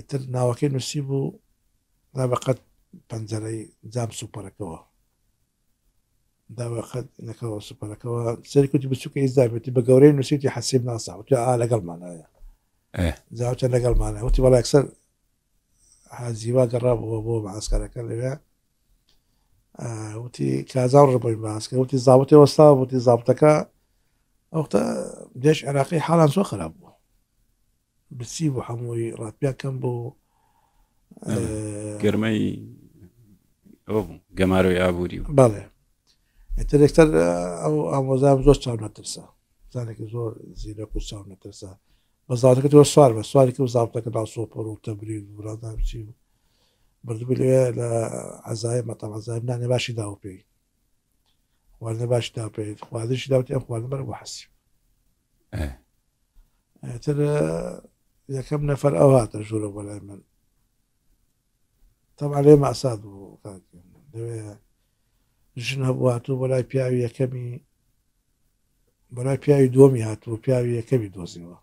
B: تر ناوەکەی نووسی بوو نابقەت پەنجەرەی جام سوپەرەکەەوە داوەخەت نەکەەوە سوپەرەکەەوە سەری کوتی بچووکە ئیزدابێتی بە گەورەی نووسیتی حسیب ناساوت لەگەڵمانایە زاوتە لەگەڵمانە وتی بەڵ ئەکسەر حزیوا گەڕابەوە بۆ بەعسکارەکە لەوێ وتی کازار ڕبی باسکە وتی زاوتی وەستا وتی زابتەکە ئەوختە دێش عراقی حالان زۆ خراپ بوو بچی بوو هەمووی ڕاتبیەکەم بۆ
A: گەرمەی گەمارۆی ئابووری بەڵێ
B: ئەتەێکتەر ئەو ئامۆزام زۆر چاو نەترسە زانێکی زۆر زیرە و چاو نەترسە وەزارەکە تۆ سوار بە سوارێکی وزارەکە داسۆپەر و تەبری وڵاتداچی و بردبێ لە عزای مەتەمەزای نانێ باشی داو پێی خواردە باش دا پێیت خوازش داوت ئەم خواردمەرە بۆ حەسی تر یەکەم نەفەر ئەو هاتە ژوورە بەلای من تەم لێ ماساد بوو ژن هەبوواتوو بەلای پیاوی یەکەمی بەلای پیاوی دۆمی هاتوو پیاوی یەکەمی دۆزیەوە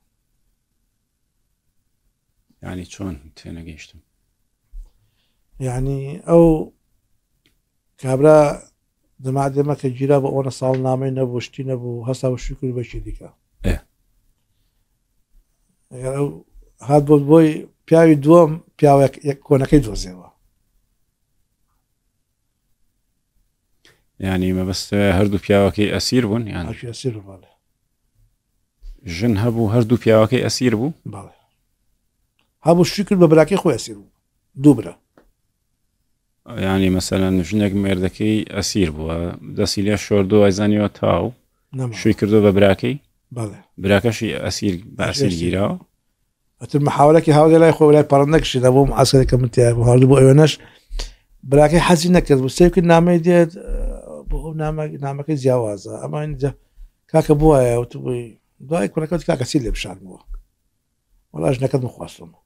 A: ینی چۆن تێنەگەیشتم
B: یعنی ئەو کابرا دەمادەمە کە گیرا بە ئۆنە ساڵ نامی نەبشتی نەبوو هەستا بە شکر بەشی دیکە هات بۆ بۆی پیاوی دووەم پیاوێک کۆنەکەی دۆزیەوە
A: ینی مەبەست هەردوو پیاوەکەی ئەسیر بوون یان ژن هەبوو هەردوو پیاوەکەی ئەسیر بوو باڵێ
B: هەموو شی کرد بە براکی خۆسیر دووبرە
A: ینی مەسەەن ژنێک مێردەکەی ئەسیر بووە دەسی لێ شۆردو ئەزانیەوە تاو شوی کردو بە براکەی براکەشی ئەسیر بەسیر گیرەوە
B: ئەتر محاولەکی هاوگە لای خۆ لای پاڕندەکشی دەبووم ئاسەکە من هەرد بۆ ئەوێنەش براکەی حەزی نەکرد بۆ سێکرد نامی دێت نامەکەی جیاوازە ئەمە اینجا کاکە بواە وتبووی دوای کوڕەکەت کاکەسی لێ بشان بووە وەلاژ نەکەت مخواستمە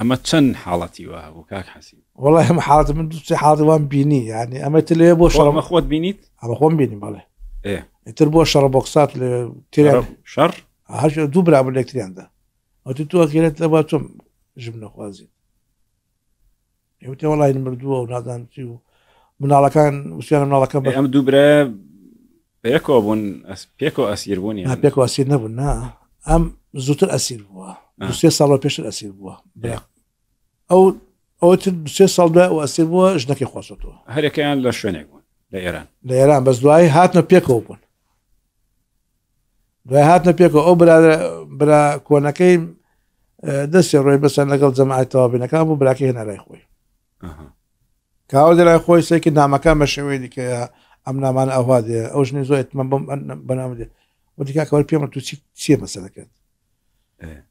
A: اما تشن حالتي واهو كاك حسين
B: والله ما حالة من تشي حالة وان بيني يعني اما تلي يبو شر ما اخوات بينيت اما اخوان بيني مالي ايه تربو شر بوكسات لتيران شر هاش دوبرا ابو الكتريان عندها وتتو اكيرت لبا جبنا خوازي يقول والله نمردوه ونادان تيو من على كان وسيانا من على كان ايه دوبرا
A: بيكو بون اس بيكو اسير بوني يعني. بيكو اسير
B: نبون ام زوتر اسير بوه سێ ساڵ پێشتر ئەسیر بووە ئەو ئەو سێ ساڵ دوای ئەو ئەسیر بووە ژنەکەی خۆشەوە
A: هەرەکەیان لە شوێنێک بوون لە ئێران
B: لە ئێران بەس دوایی هاتنە پێکەوە بوون دوای هاتنە پێکەوە ئەو برا کۆنەکەی دەستی ڕۆی بەسەر لەگەڵ جەماعیتەوە بینەکان بوو براکە هێنەرای خۆی کاوە دەرای خۆی سێکی نامەکان بە شێوەی دیکە ئەم نامان ئەووا دێ ئەو ژنی زۆیت من بەنامدێ وتی کاکەوە پێمە تو چی چیە بەسەرەکەت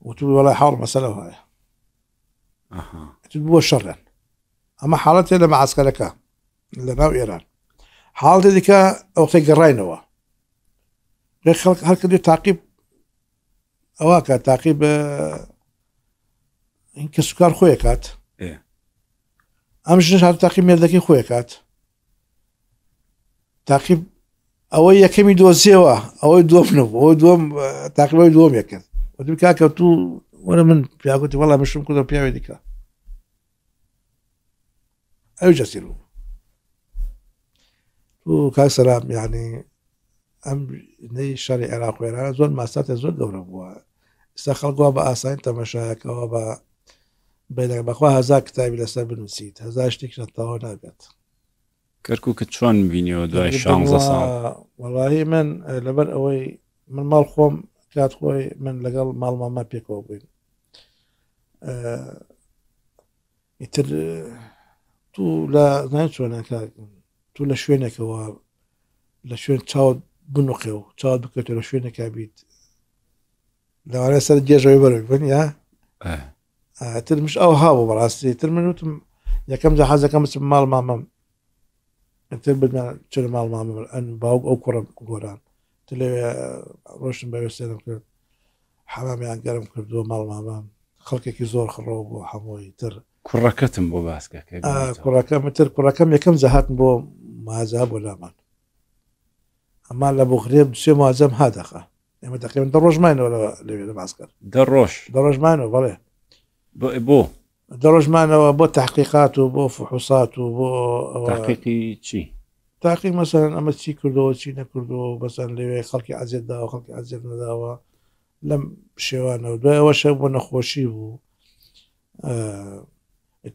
B: وتوی وڵای حاڵ مەسەرەوە هەیە بووە شەڕێن ئەمە حاڵەتێ لە مەعسکەرەکە لە ناو ئێران حاڵی دیکە ئەوتەی گەڕینەوە خەڵک هەرکردی تاقیب ئەوە کە تاقیب کە سوکار خۆی کات ئەم ژنش هەر تاقی مێردەکەی خۆی کات تاقیب ئەوەی یەکەمی دۆزیەوە ئەوەی دوم نبوو ئەوەی دوم تاقیبەوەی دوم یەکرد دوو کاکە تو وەرە من پیاگوتی وەڵام مشم کودە پیاوێ دیکە ئەو جەسیر بوو تو کاک سەرام یعنی ئەم نەی شاری عێراق وێرانە زۆر ماساتێ زۆر گەورە بووە ئستا خەڵگووا بە ئاسانی تەمەشایەکەەوە بە بەدەگە بەخوا هەزا کتابی لەسەر بنووسیت هزار شتێکتەوە نابێت
A: کەرککە چۆن بینیەوە دوای شانزە ساڵ
B: وەڵی من لەبەر ئەوەی من ماڵ خۆم کات خۆی من لەگەڵ ماڵماما پێکەوە بووین ئیتر تو لە نای چۆنەکە تو لە شوێنێکەوە لە شوێن چاوت بنوقێ و چاوت بکەێت لە شوێنەکە بیت لەوانە سەر گێژەوەی بەرەوە بن یا ترمش ئەو هاوە بەڕاستی تر من وتم یەکەم جا حەزەکەم بچم ماڵ مامەم تر بچ ماڵ مامە ئەن باوک ئەو کوڕم گۆران لێ ڕۆشن بەوێستێنم کرد حەمامیان گەرم کردووە ماڵمامان خەڵکێکی زۆر خڕەوە بۆ هەمووی تر
A: کوڕەکەتم بۆ باسکەکە
B: کوڕەکەمتر کوڕەکەم یەکەم زەهاتن بۆ مازا بۆ لامان ئەمان لە بۆ غرێب دوێ مازەم هادەخە ئێمە دەقیێن دە ڕۆژمانەوە لەوێ لە باس کرد دە ڕۆژ دە ڕۆژمانەوە بەڵێ بۆ دە ڕۆژمانەوە بۆ تحقیقات و بۆ فحوسات و بۆ چی تاقی مەسەن ئەمە چی کردەوە چی نەکردەوە بەسەن لەوێ خەڵکی ئازیێتداوە خەڵکی ئازیێت نەداوە لەم شێوانەوە دوایەوەشە بۆ نەخۆشی بوو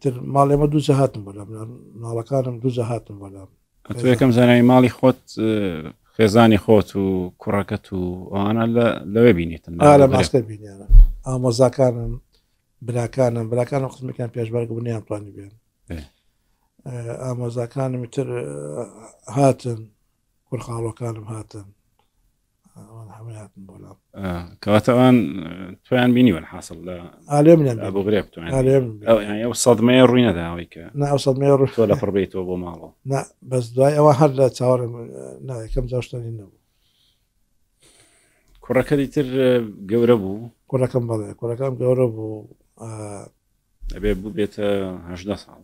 B: تر ماڵێمە دوو زەهاتم بەلام ناڵەکانم دوو زەهاتم بەلام
A: یەکەم زانانی ماڵی خۆت خێزانی خۆت و کوڕەکەت و ئەوانە لەوێ بینیتن لە ماستە
B: بینیانە ئامۆزاکانم براکانم براکانم قسمەکان پێشبەرگ بنیان توانی بێن ئامۆزاکانم تر هاتن کورخاڵۆکانم هاتن
A: هاتن بۆلام کەواتەوان تویان بینیوە حاصل لە ئالێ سەدمەیە ڕووی نەداوی کە ناو سەدمێ ڕۆ لە پڕبیتەوە بۆ ماڵەوە
B: بەس دوای ئەوە هەر لە چاوەڕم نایەکەم زاشتنی نەبوو
A: کوڕەکەی تر گەورە بوو
B: کوڕەکەم بڵێ کوڕەکەم گەورە بوو
A: ئەبێ بوو بێتەه ساڵ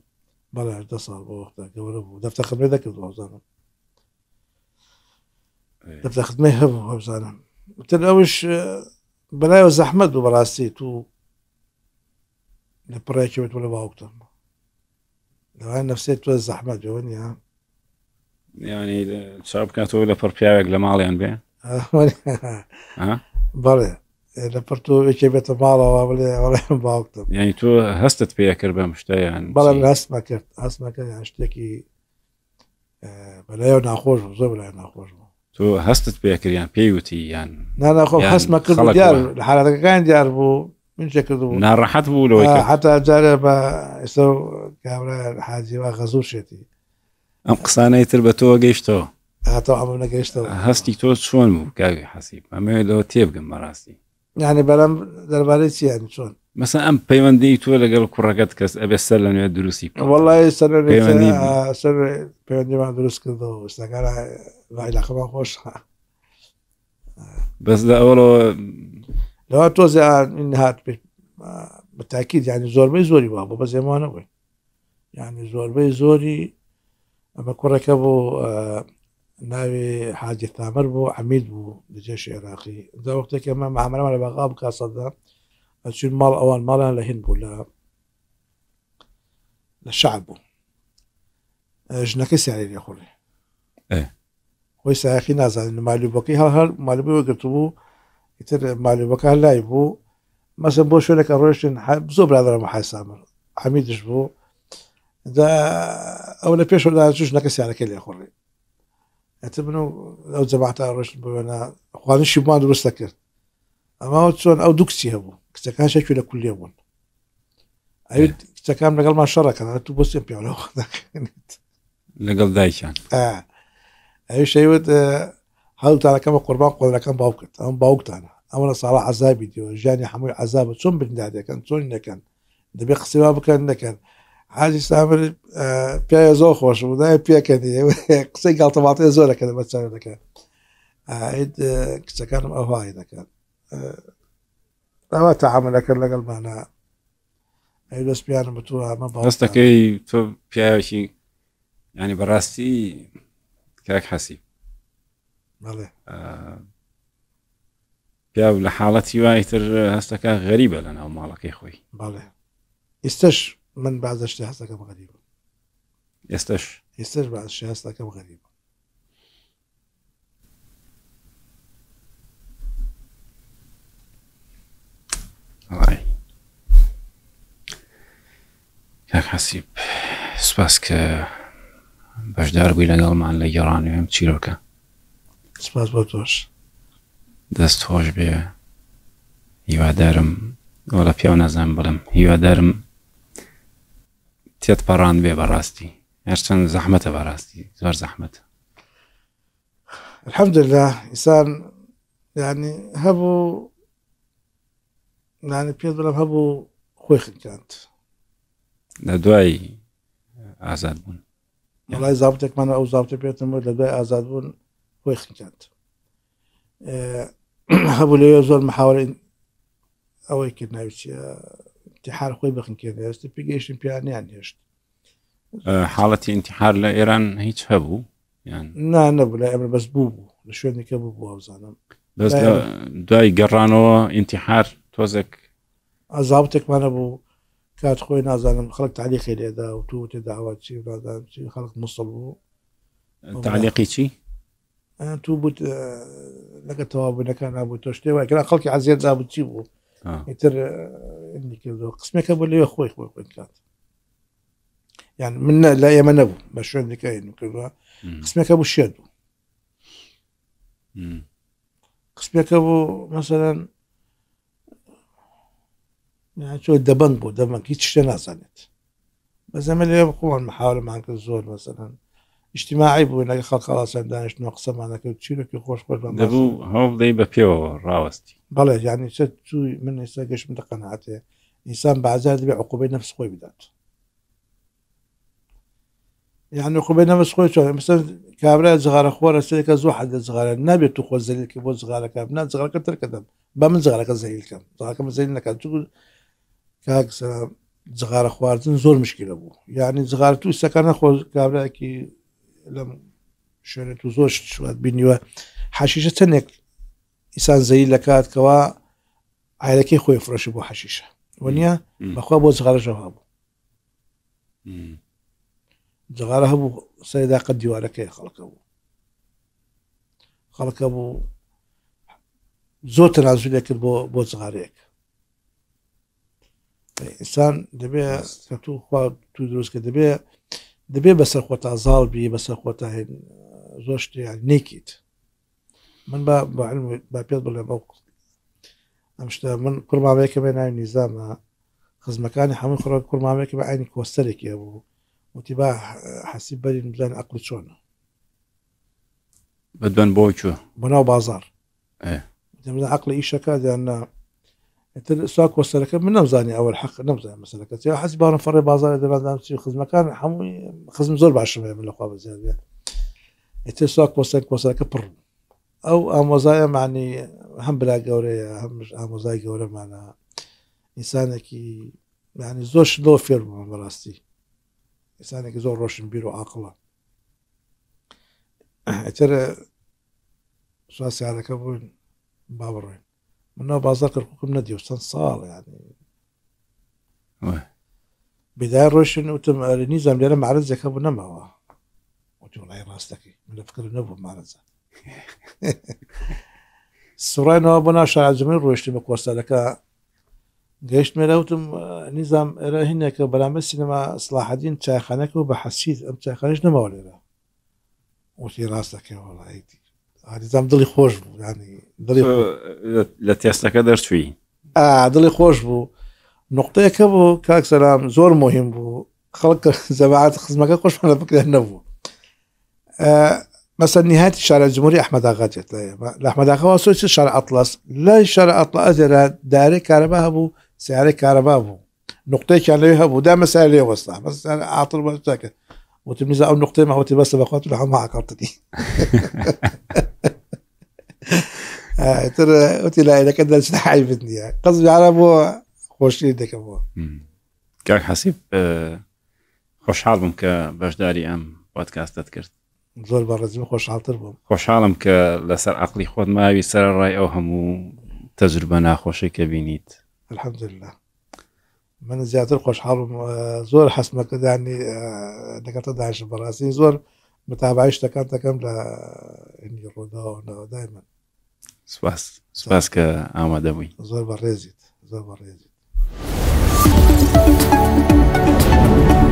B: بله 18 سال بو وقتا گەورە بوو دەفتە خبرێ دەکرد ئەوزانم دەفتە خدمەی هەبوو هەوزانم تر ئەوش بەلایەوە زەحمەت بوو بەڕاستی تو لە پڕێکیوێت لە باوکتم لەوان نفسێت تۆ زەحمەت جوانیا
A: يعني چا كانت لە پڕ پیاوێک لە ها
B: بێ بەڵێ لە پرتوێکی بێتە ماڵەوە بڵێ ئەوڵێم باوکتم
A: یعنی تۆ هەستت پێە کرد بە مشتیان بەڵم
B: هەستمە کرد هەستمە کرد یان شتێکی بەلای ناخۆش زۆر بلای ناخۆش
A: تۆ هەستت پێکردیان پێیوتی یان
B: ناناخۆ هەستمە کرد دیار حالەتەکان دیار بوو منچە کردو ناڕەحەت بوو لەوەی حتا جارە بە ئێستا کابرا حاجیوا غەزوو شێتی
A: ئەم قسانەی تر بە تۆ گەیشتەوە
B: هەتا ئەمە نەگەیشتەوە
A: هەستی تۆ چۆن بوو کاوی حەسیب ئەمەوێت لەوە تێبگەم بەڕاستی
B: یعنی بەرەم دەربارەی چیان چۆن
A: مەسا ئەم پەیوەندی تۆ لەگەڵ کوڕەکەت کەس ئەبێ سەر لە نوێ دروستی وڵی سەر
B: پەیوەندیمان دروست کردەوە ستەکارە لایلاخەمان خۆش بەس لە ئەوڵەوە لەوە تۆزیان هاات پێ بەتاکیید ینی زۆربەی زۆری وا بۆ بە زێمانە بووین ینی زۆربەی زۆری ئەمە کوڕەکە بۆ ناوی حاجی تامر بوو حمید بوو دژێش عێراقی دا وەختێکە مە محمەمە لە بەغا بکە سەدا ئەچون ماڵ ئەوان ماڵیان لە هند بوو لە لە شعب بوو ژنەکە سیاری لێخۆڵێ خۆی سایخی نازانین مالوبەکەی هەڵ هەر مالوبەوە گرت بوو ئیتر مالوبەکە لای بوو مەسە بۆ ثامر ڕۆشتن زۆر برادرەمە اول حمیدش بوو ئەو لە پێشدا ژنەکە سیارەکە لێخۆڕێت ئەتمنە ئەو جەباتا ڕشت ببێنە خوانشی بمان دروست دەکرد ئەماوە چۆن ئەو دوکسی هەبوو کچەکان شەکوێ انا کولێ بوون ئەوێت اه. کچەکان لەگەڵمان انا تو بۆ سێن پیاڵەوە هل تعالى كما قربان شەیوت هەڵتانەکەمە باوكت انا باوكت انا انا باوکتانە ئەمە ديو جاني عذابی دیوە تسون هەمووی عذابە چۆن بندادەکەن چۆن نەکەن دەبێ قسەوا بکەن كان حاجه يستعمل بيا زوخوش وده بيا كان قصي قال طبعا زولا كذا ما تسوي لك عيد كتكان أهواي لك لما تعامل لك لك المعنى عيد بس بيا بتوها ما بقى بس
A: تكي تو بيا شي يعني براستي كاك حسي مالي بيا لحالتي وايتر هستك غريبة لنا مالك
B: يا خوي مالي استش من بعضە شتی هەستەکەم غەریب ئێستش ئێستش باششی هەستەکەم غەریب
A: حسیب سپاس کە بەشدار بووی لەگەڵمان لە گەڕانیم چیرۆکە
B: سپاس بۆ تۆش
A: دەست خۆش بێ هیوادارم وە لە پیاو نازانم بڵم هیوادارم تێت پەڕان بێ بەڕاستی هەرچەند زەحمەتە بەڕاستی زۆر زەحمەتە
B: لا ئیسان ینی هەبوو نانی پێ بڵم هەبوو خۆی خکاند
A: لە دوایی ئازاد بوون
B: وڵای زابتێکمانە ئەو زابتە پێتم بۆ لە دوای ئازاد بوون خۆی خکاند اه، هەبوو لەوێ زۆر محاوەین ئەوەی کرد ناوچە انتحار خۆی بخنکێن بيجيش پێگەیشتن يعني هێشت
A: أه، حالة انتحار لا ئێران هیچ هەبوو
B: يعني لا نەبوو لا لا بەس بوو بوو لە شوێنێکە بوو بوو ئەوزانم
A: دوای گەڕانەوە انتحار تۆزێک
B: ئازاوتێکمانە بوو کات خۆی نازانم خەڵک تعلیقی لێدا و تو تێ داوا چی نازان چی خەڵک مسڵ بوو
A: تعلیقی چی
B: تو بوو لەگە تەوابوونەکان نبوو تۆ شتێ وای کرا خەڵکی عزیێت دابوو چی بوو ئیتر آه. کردەوە قسمەکە بۆ لێوە خۆی خۆی خۆیکات یان من لا ئێمە نەبوو بە شوێنێکەکە کردوە قسمەکە بوو شێت بوو قسمەکە بۆ مەسەرەن چۆ دەبند بۆ دەمەک هیچ شتە نازانێت بەزەمە لێ بخۆن محاولمان کرد زۆر مەسەرەن اجتماعی بوو لەگە خەڵ خلاص دانیشتەوە قسەمانەکە چیرۆکی خۆش خۆش بەبوو
A: هەڵ دەی بە پێوەوە ڕاوەستی بله
B: يعني ستو توی من ایسا من قناعته انسان بعد بعضا دبی عقوبه نفس قوي بدات يعني عقوبه نفس قوي شو يعني مثلا كابرا زغاره خوره سری که زو حد زغاره نبی تو خو زلیل که بو زغاره که نه زغاره که تر کدم با من زغاره که زلیل کم زغاره که زلیل نکن چون که زغاره خواردن زور مشكلة بو يعني زغاره تو سکر خو كابرا كي لم شنو تو زۆر شو بيني حەشیشە تنك ئیسان زەی لە کاتکەوە ئایلەکەی خۆی فرۆشی بۆ حەشیشە وەنیە بەخوا بۆ زغارەژەوە بوو جغارە هەبوو سەداقە دیوارەکەی خەڵکە بوو خەڵکە بوو زۆر تەنازوی لەکرد بۆ بۆ جغارەیەک ئسان دەبێت تو خوا تو دروست کە دەبێ دەبێ بەسەر خۆتا زاڵبی بەسەر خۆتا هێن زۆر شتیان نێکیت من با با علم با باب يضبط موقف مش من كل ما بيك بين عين نظام خز مكاني حمل خرج كل ما بيك كمان عيني كوستلك يا ابو وتباع حسيب بلي مزان أقل شون
A: بدون بوشو
B: بناو بازار ايه مزان عقل اي شكا لان انت ساك وسلك من نمزاني اول حق نمزاني مسلكت يا حسب انا فري بازار اذا بدنا نمشي خز مكان حمو خز زول بعشره من الاخوه زياده انت ساك وسلك وسلك بر او ئامۆزایە معني هم بلا گەورەیە هەمش ئامۆزای گەورە مانە ئینسانێکی معنی يعني زۆر شلۆ فێرمە براستي ئینسانێکی كي زور روشن بيرو عاقڵە اترى أه، سواسیارەکە على با بڕێن منو بازار کردکم نەدی و چەند ساڵ ینی بدای وتم ئەرنی زەم معرزة مارزەکە بوو وتم لاي راستكي من لە نبو نەبوو سوڕێنەوە بۆ ناشاجمی ڕۆشتی بە کۆستەرەکە گەشت مێرەوتم نیزام ئێرە هینێکە بەرامبەر سینەما سلاحدین چایخانەکە و بە حەسیت ئەم چایخانش نەمەوە لێرە وتی ڕاستەکەوەڵایەتی ئاریزام دڵی خۆش بوو
A: لە تێستەکە دەرچوی
B: دڵی خۆش بوو نقطەیەەکە بوو کاکسەرام زۆر مهم بوو خەڵک زەبعات خزمەکە خۆشمانە بکرێن نەبوو مثلا نهايه الشارع الجمهوري احمد اغا جت احمد اغا وصلت شارع اطلس لا شارع اطلس ازرا داري كهرباء ابو سعر كهرباء ابو نقطه كان لها ابو دا مسائل وسطها بس انا عاطل وسطها وتلميذ او نقطه ما هو بس بخوات لها ما عقرتني آه، ترى قلت لا اذا كان عيبتني قصدي على ابو خوش ايدك ابو
A: كان حسيب آه، خوش حال كباش داري ام بودكاست تذكرت
B: زۆر بە ڕزمی خۆشحالتر بووم
A: خۆشحاڵم کە لەسەر عقلی خۆت ماوی سەر ڕای ئەو هەموو تەجربە ناخۆشی کە بینیت
B: الحەمدلله من زیاتر خۆشحاڵم اه، زۆر حسمەکەدانی دەکەتە اه، داش بەڕاستی زۆر متابعی شتەکان دەکەم لە اه، ڕۆداەوەدای من
A: سپاس سپاس کە ئامادەبووی
B: زۆر بە ڕێزیت زۆر بە ڕێزیت. Thank you.